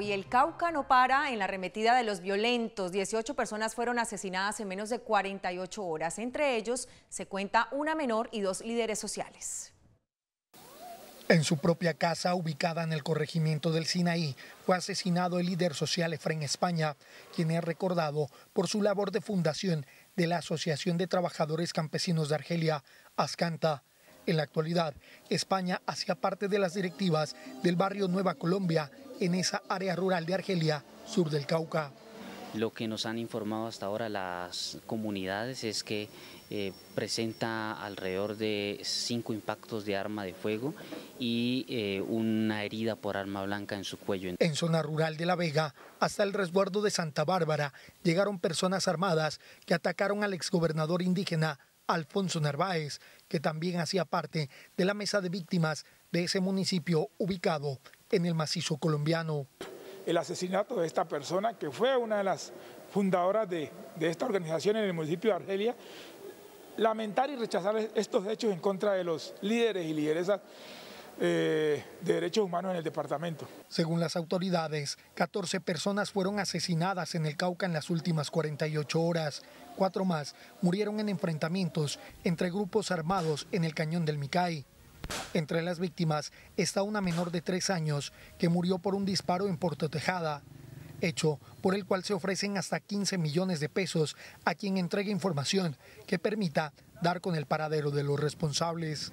y el Cauca no para en la arremetida de los violentos. 18 personas fueron asesinadas en menos de 48 horas. Entre ellos se cuenta una menor y dos líderes sociales. En su propia casa, ubicada en el corregimiento del Sinaí, fue asesinado el líder social Efraín España, quien es recordado por su labor de fundación de la Asociación de Trabajadores Campesinos de Argelia, ASCANTA. En la actualidad, España hacía parte de las directivas del barrio Nueva Colombia en esa área rural de Argelia, sur del Cauca. Lo que nos han informado hasta ahora las comunidades es que eh, presenta alrededor de cinco impactos de arma de fuego y eh, una herida por arma blanca en su cuello. En zona rural de La Vega, hasta el resguardo de Santa Bárbara, llegaron personas armadas que atacaron al exgobernador indígena Alfonso Narváez, que también hacía parte de la mesa de víctimas de ese municipio ubicado en el macizo colombiano. El asesinato de esta persona, que fue una de las fundadoras de, esta organización en el municipio de Argelia, lamentar y rechazar estos hechos en contra de los líderes y lideresas eh, de Derechos Humanos en el departamento. Según las autoridades, 14 personas fueron asesinadas en el Cauca en las últimas 48 horas. Cuatro más murieron en enfrentamientos entre grupos armados en el cañón del Micay. Entre las víctimas está una menor de tres años que murió por un disparo en Puerto Tejada, hecho por el cual se ofrecen hasta 15 millones de pesos a quien entregue información que permita dar con el paradero de los responsables.